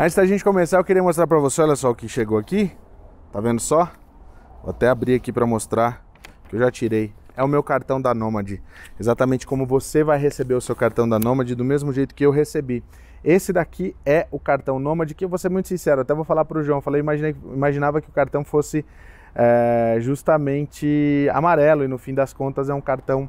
Antes da gente começar, eu queria mostrar para você, olha só o que chegou aqui. Tá vendo só? Vou até abrir aqui para mostrar que eu já tirei. É o meu cartão da Nômade. Exatamente como você vai receber o seu cartão da Nômade, do mesmo jeito que eu recebi. Esse daqui é o cartão Nômade, que eu vou ser muito sincero, até vou falar para o João. Falei, imaginei, imaginava que o cartão fosse é, justamente amarelo, e no fim das contas é um cartão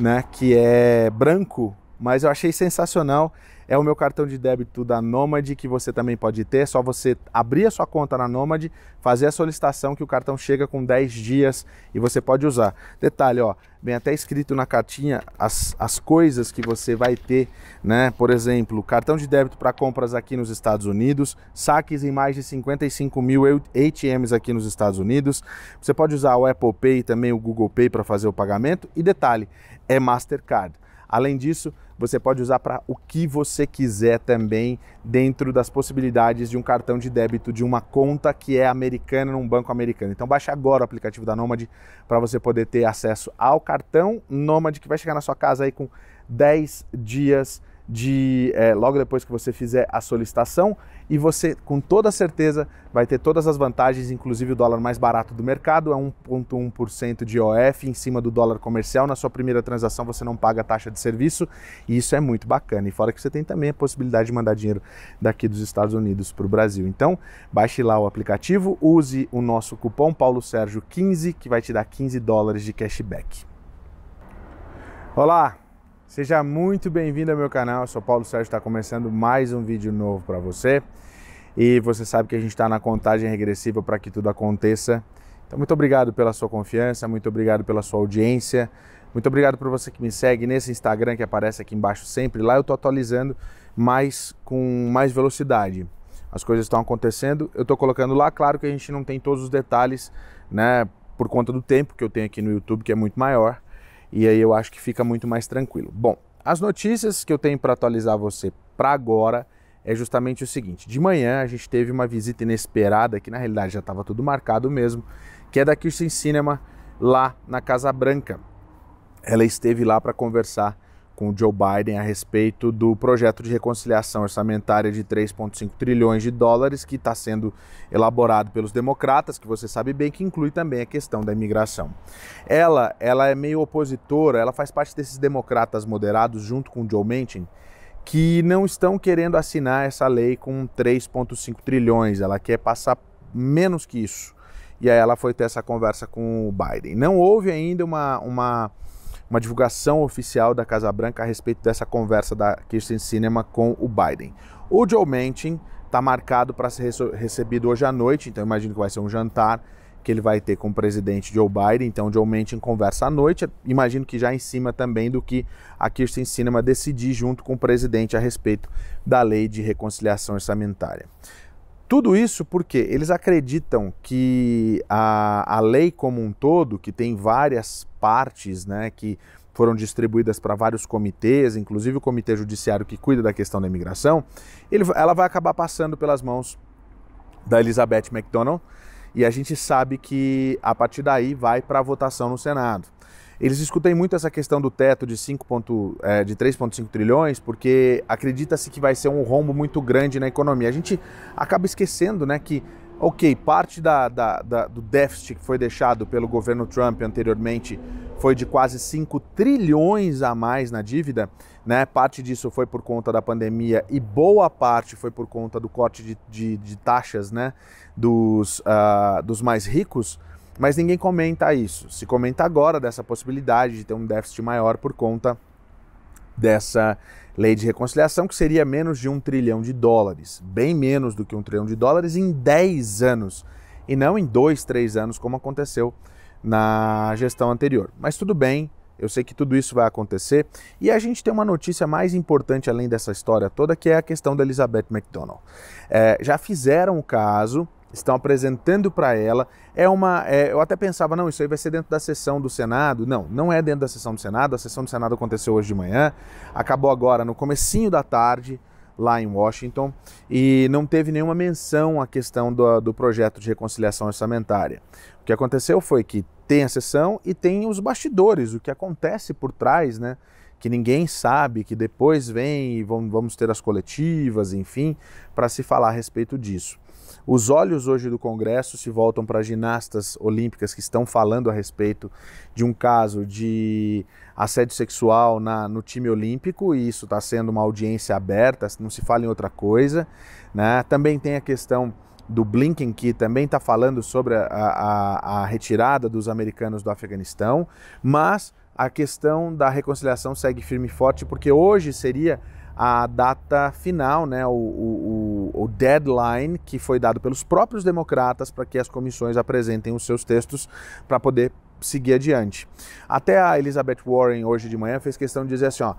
né, que é branco, mas eu achei sensacional. É o meu cartão de débito da Nomad que você também pode ter. É só você abrir a sua conta na Nomad, fazer a solicitação que o cartão chega com 10 dias e você pode usar. Detalhe, ó, vem até escrito na cartinha as, as coisas que você vai ter, né? Por exemplo, cartão de débito para compras aqui nos Estados Unidos, saques em mais de 55 mil ATMs aqui nos Estados Unidos. Você pode usar o Apple Pay e também o Google Pay para fazer o pagamento. E detalhe, é Mastercard. Além disso, você pode usar para o que você quiser também dentro das possibilidades de um cartão de débito de uma conta que é americana num banco americano. Então baixe agora o aplicativo da Nomad para você poder ter acesso ao cartão Nomad que vai chegar na sua casa aí com 10 dias de é, logo depois que você fizer a solicitação e você com toda certeza vai ter todas as vantagens, inclusive o dólar mais barato do mercado, é 1,1% de OF em cima do dólar comercial. Na sua primeira transação você não paga taxa de serviço e isso é muito bacana. E fora que você tem também a possibilidade de mandar dinheiro daqui dos Estados Unidos para o Brasil. Então baixe lá o aplicativo, use o nosso cupom Paulo Sérgio 15 que vai te dar 15 dólares de cashback. Olá, Seja muito bem-vindo ao meu canal, eu sou Paulo Sérgio, está começando mais um vídeo novo para você. E você sabe que a gente está na contagem regressiva para que tudo aconteça. Então, muito obrigado pela sua confiança, muito obrigado pela sua audiência, muito obrigado por você que me segue nesse Instagram que aparece aqui embaixo sempre. Lá eu estou atualizando mais com mais velocidade. As coisas estão acontecendo, eu estou colocando lá. Claro que a gente não tem todos os detalhes, né, por conta do tempo que eu tenho aqui no YouTube, que é muito maior e aí eu acho que fica muito mais tranquilo. Bom, as notícias que eu tenho para atualizar você para agora é justamente o seguinte: de manhã a gente teve uma visita inesperada, que na realidade já estava tudo marcado mesmo, que é da Kirsten Cinema lá na Casa Branca. Ela esteve lá para conversar com o Joe Biden a respeito do projeto de reconciliação orçamentária de 3,5 trilhões de dólares que está sendo elaborado pelos democratas, que você sabe bem que inclui também a questão da imigração. Ela, ela é meio opositora, ela faz parte desses democratas moderados junto com o Joe Manchin, que não estão querendo assinar essa lei com 3,5 trilhões, ela quer passar menos que isso. E aí ela foi ter essa conversa com o Biden. Não houve ainda uma, uma uma divulgação oficial da Casa Branca a respeito dessa conversa da Kirsten Sinema com o Biden. O Joe Manchin está marcado para ser recebido hoje à noite, então imagino que vai ser um jantar que ele vai ter com o presidente Joe Biden. Então, Joe Manchin conversa à noite. Imagino que já em cima também do que a Kirsten Sinema decidir junto com o presidente a respeito da lei de reconciliação orçamentária. Tudo isso porque eles acreditam que a, a lei como um todo, que tem várias partes, né, que foram distribuídas para vários comitês, inclusive o comitê judiciário que cuida da questão da imigração, ele, ela vai acabar passando pelas mãos da Elizabeth MacDonald e a gente sabe que a partir daí vai para votação no Senado. Eles discutem muito essa questão do teto de, ponto, é, de 3,5 trilhões, porque acredita-se que vai ser um rombo muito grande na economia. A gente acaba esquecendo né, que, ok, parte da, da, da, do déficit que foi deixado pelo governo Trump anteriormente foi de quase 5 trilhões a mais na dívida, né? Parte disso foi por conta da pandemia e boa parte foi por conta do corte de, de, de taxas, né? Dos, uh, dos mais ricos. Mas ninguém comenta isso. Se comenta agora dessa possibilidade de ter um déficit maior por conta dessa lei de reconciliação, que seria menos de um trilhão de dólares, bem menos do que um trilhão de dólares em 10 anos, e não em 2, 3 anos, como aconteceu na gestão anterior. Mas tudo bem, eu sei que tudo isso vai acontecer. E a gente tem uma notícia mais importante além dessa história toda, que é a questão da Elizabeth McDonald. É, já fizeram o caso estão apresentando para ela. É uma. É, eu até pensava, não, isso aí vai ser dentro da sessão do Senado. Não, não é dentro da sessão do Senado. A sessão do Senado aconteceu hoje de manhã, acabou agora no comecinho da tarde lá em Washington e não teve nenhuma menção à questão do, do projeto de reconciliação orçamentária. O que aconteceu foi que tem a sessão e tem os bastidores, o que acontece por trás, né? que ninguém sabe, que depois vem e vamos ter as coletivas, enfim, para se falar a respeito disso. Os olhos hoje do Congresso se voltam para ginastas olímpicas que estão falando a respeito de um caso de assédio sexual na, no time olímpico, e isso está sendo uma audiência aberta, não se fala em outra coisa. Né? Também tem a questão do Blinken, que também está falando sobre a, a, a retirada dos americanos do Afeganistão, mas a questão da reconciliação segue firme e forte, porque hoje seria a data final, né, o, o, o, deadline que foi dado pelos próprios democratas para que as comissões apresentem os seus textos para poder seguir adiante. Até a Elizabeth Warren hoje de manhã fez questão de dizer assim, ó,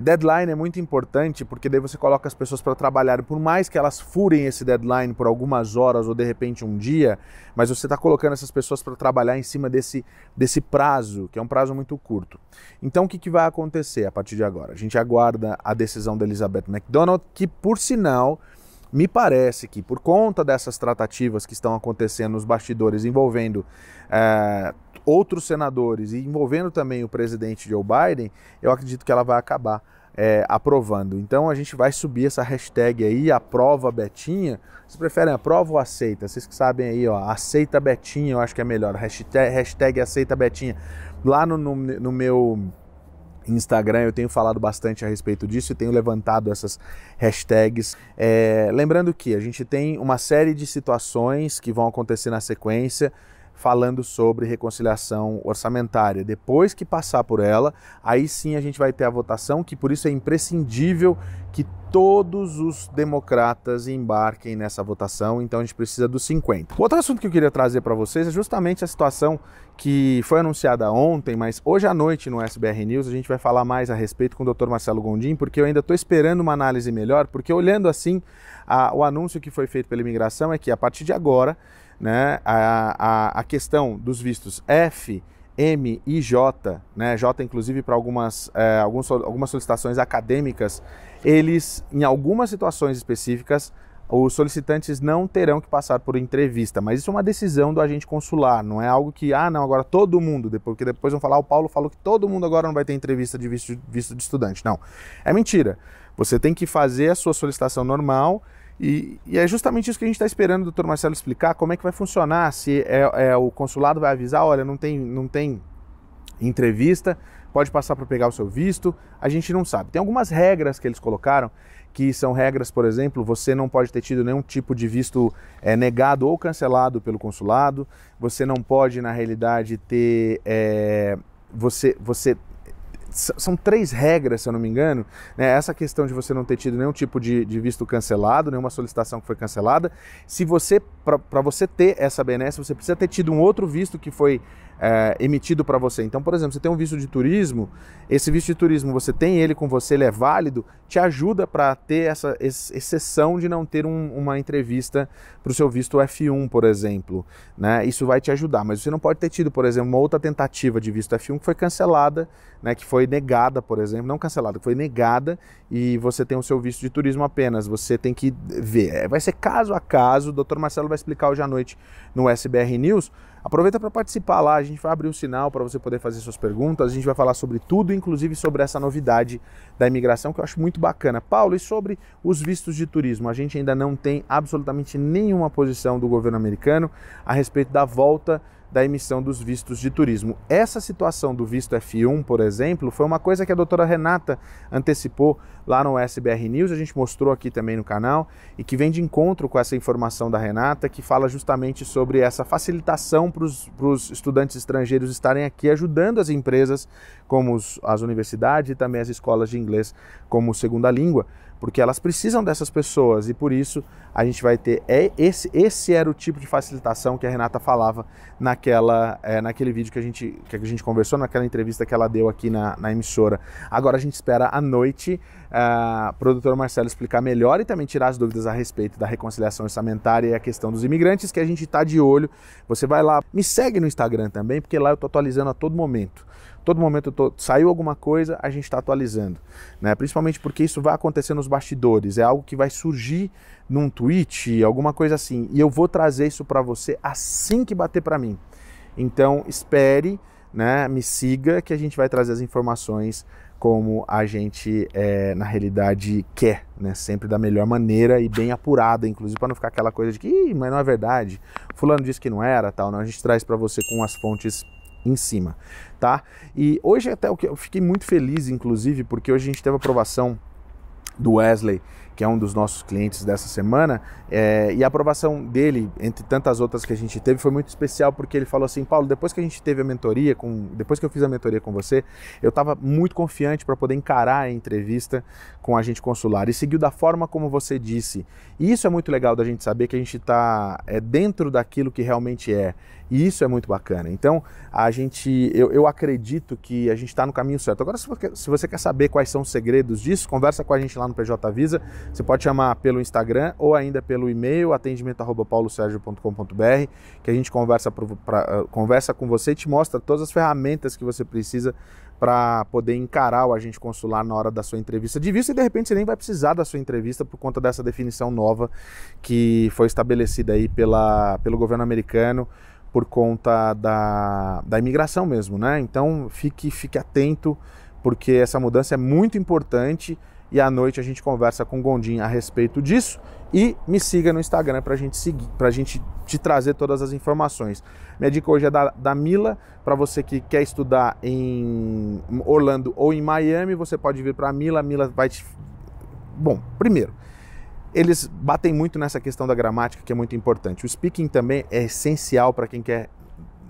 deadline é muito importante porque daí você coloca as pessoas para trabalhar, por mais que elas furem esse deadline por algumas horas ou de repente um dia, mas você está colocando essas pessoas para trabalhar em cima desse, desse prazo, que é um prazo muito curto. Então o que, que vai acontecer a partir de agora? A gente aguarda a decisão da Elizabeth McDonald, que por sinal me parece que, por conta dessas tratativas que estão acontecendo nos bastidores envolvendo é, outros senadores e envolvendo também o presidente Joe Biden, eu acredito que ela vai acabar é, aprovando. Então a gente vai subir essa hashtag aí, aprova Betinha. Vocês preferem aprova ou aceita? Vocês que sabem aí, ó, aceita Betinha, eu acho que é melhor. Hashtag, hashtag aceita Betinha. Lá no, no, no meu Instagram, eu tenho falado bastante a respeito disso e tenho levantado essas hashtags. É, lembrando que a gente tem uma série de situações que vão acontecer na sequência falando sobre reconciliação orçamentária. Depois que passar por ela, aí sim a gente vai ter a votação, que por isso é imprescindível que todos os democratas embarquem nessa votação, então a gente precisa dos 50. Outro assunto que eu queria trazer para vocês é justamente a situação que foi anunciada ontem, mas hoje à noite no SBR News a gente vai falar mais a respeito com o Dr. Marcelo Gondim, porque eu ainda estou esperando uma análise melhor, porque olhando assim, a, o anúncio que foi feito pela imigração é que a partir de agora né, a, a, a questão dos vistos F, M e J, né, J inclusive para algumas, é, algumas solicitações acadêmicas, eles, em algumas situações específicas, os solicitantes não terão que passar por entrevista, mas isso é uma decisão do agente consular, não é algo que, ah, não, agora todo mundo, porque depois vão falar, o Paulo falou que todo mundo agora não vai ter entrevista de visto, visto de estudante. Não, é mentira. Você tem que fazer a sua solicitação normal e, e, é justamente isso que a gente está esperando o doutor Marcelo explicar, como é que vai funcionar, se é, é, o consulado vai avisar, olha, não tem, não tem entrevista, pode passar para pegar o seu visto, a gente não sabe. Tem algumas regras que eles colocaram, que são regras, por exemplo, você não pode ter tido nenhum tipo de visto é, negado ou cancelado pelo consulado, você não pode, na realidade, ter... É, você, você são três regras, se eu não me engano. Né? Essa questão de você não ter tido nenhum tipo de, de visto cancelado, nenhuma solicitação que foi cancelada. Se você, para você ter essa BNS, você precisa ter tido um outro visto que foi é, emitido para você. Então, por exemplo, você tem um visto de turismo, esse visto de turismo, você tem ele com você, ele é válido, te ajuda para ter essa ex exceção de não ter um, uma entrevista para o seu visto F1, por exemplo. Né? Isso vai te ajudar, mas você não pode ter tido, por exemplo, uma outra tentativa de visto F1 que foi cancelada, né, que foi negada, por exemplo, não cancelada, que foi negada e você tem o seu visto de turismo apenas. Você tem que ver. É, vai ser caso a caso, o doutor Marcelo vai explicar hoje à noite no SBR News Aproveita para participar lá, a gente vai abrir o um sinal para você poder fazer suas perguntas, a gente vai falar sobre tudo, inclusive sobre essa novidade da imigração que eu acho muito bacana. Paulo, e sobre os vistos de turismo? A gente ainda não tem absolutamente nenhuma posição do governo americano a respeito da volta da emissão dos vistos de turismo. Essa situação do visto F1, por exemplo, foi uma coisa que a doutora Renata antecipou lá no SBR News, a gente mostrou aqui também no canal, e que vem de encontro com essa informação da Renata, que fala justamente sobre essa facilitação para os estudantes estrangeiros estarem aqui ajudando as empresas, como os, as universidades e também as escolas de inglês como segunda língua porque elas precisam dessas pessoas e por isso a gente vai ter é, esse esse era o tipo de facilitação que a Renata falava naquela é, naquele vídeo que a gente que a gente conversou naquela entrevista que ela deu aqui na, na emissora agora a gente espera à noite o ah, produtor Marcelo explicar melhor e também tirar as dúvidas a respeito da reconciliação orçamentária e a questão dos imigrantes que a gente está de olho você vai lá me segue no Instagram também porque lá eu tô atualizando a todo momento Todo momento tô, saiu alguma coisa, a gente está atualizando. Né? Principalmente porque isso vai acontecer nos bastidores, é algo que vai surgir num tweet, alguma coisa assim. E eu vou trazer isso para você assim que bater para mim. Então espere, né? me siga, que a gente vai trazer as informações como a gente, é, na realidade, quer, né? Sempre da melhor maneira e bem apurada, inclusive, para não ficar aquela coisa de que, mas não é verdade, fulano disse que não era, tal. Não, a gente traz para você com as fontes em cima, tá? E hoje até o que eu fiquei muito feliz, inclusive, porque hoje a gente teve a aprovação do Wesley que é um dos nossos clientes dessa semana, é, e a aprovação dele, entre tantas outras que a gente teve, foi muito especial porque ele falou assim, Paulo, depois que a gente teve a mentoria, com, depois que eu fiz a mentoria com você, eu estava muito confiante para poder encarar a entrevista com a gente consular e seguiu da forma como você disse. E isso é muito legal da gente saber que a gente está é, dentro daquilo que realmente é. E isso é muito bacana. Então, a gente, eu, eu acredito que a gente está no caminho certo. Agora, se você, se você quer saber quais são os segredos disso, conversa com a gente lá no PJ Visa. Você pode chamar pelo Instagram ou ainda pelo e-mail atendimento@paulosergio.com.br, que a gente conversa, pra, ah, conversa com você e te mostra todas as ferramentas que você precisa para poder encarar o agente consular na hora da sua entrevista de visto e de repente você nem vai precisar da sua entrevista por conta dessa definição nova que foi estabelecida aí pela, pelo governo americano por conta da, da imigração mesmo, né? Então fique, fique atento porque essa mudança é muito importante e à noite a gente conversa com o Gondim a respeito disso. E me siga no Instagram para gente seguir, para a gente te trazer todas as informações. Minha dica hoje é da, da Mila. Para você que quer estudar em Orlando ou em Miami, você pode vir para a Mila. A Mila vai te. Bom, primeiro, eles batem muito nessa questão da gramática, que é muito importante. O speaking também é essencial para quem quer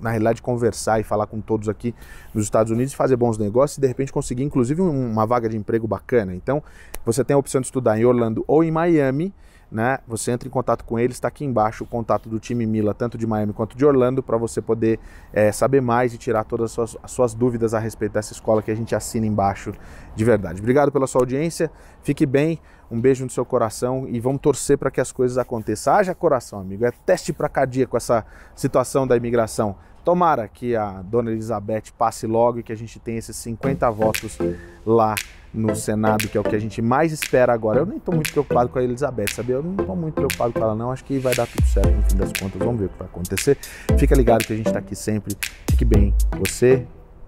na realidade, conversar e falar com todos aqui nos Estados Unidos e fazer bons negócios e de repente conseguir, inclusive, uma vaga de emprego bacana. Então, você tem a opção de estudar em Orlando ou em Miami. Né? Você entra em contato com eles, está aqui embaixo o contato do time Mila, tanto de Miami quanto de Orlando, para você poder é, saber mais e tirar todas as suas, as suas, dúvidas a respeito dessa escola que a gente assina embaixo de verdade. Obrigado pela sua audiência, fique bem. Um beijo no seu coração e vamos torcer para que as coisas aconteçam. Haja coração, amigo. É teste para cardíaco essa situação da imigração. Tomara que a dona Elizabeth passe logo e que a gente tenha esses 50 votos lá no Senado, que é o que a gente mais espera agora. Eu nem estou muito preocupado com a Elizabeth, sabia? Eu não estou muito preocupado com ela, não. Acho que vai dar tudo certo no fim das contas. Vamos ver o que vai acontecer. Fica ligado que a gente está aqui sempre. Fique bem, você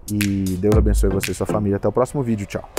e Deus abençoe você e sua família. Até o próximo vídeo. Tchau.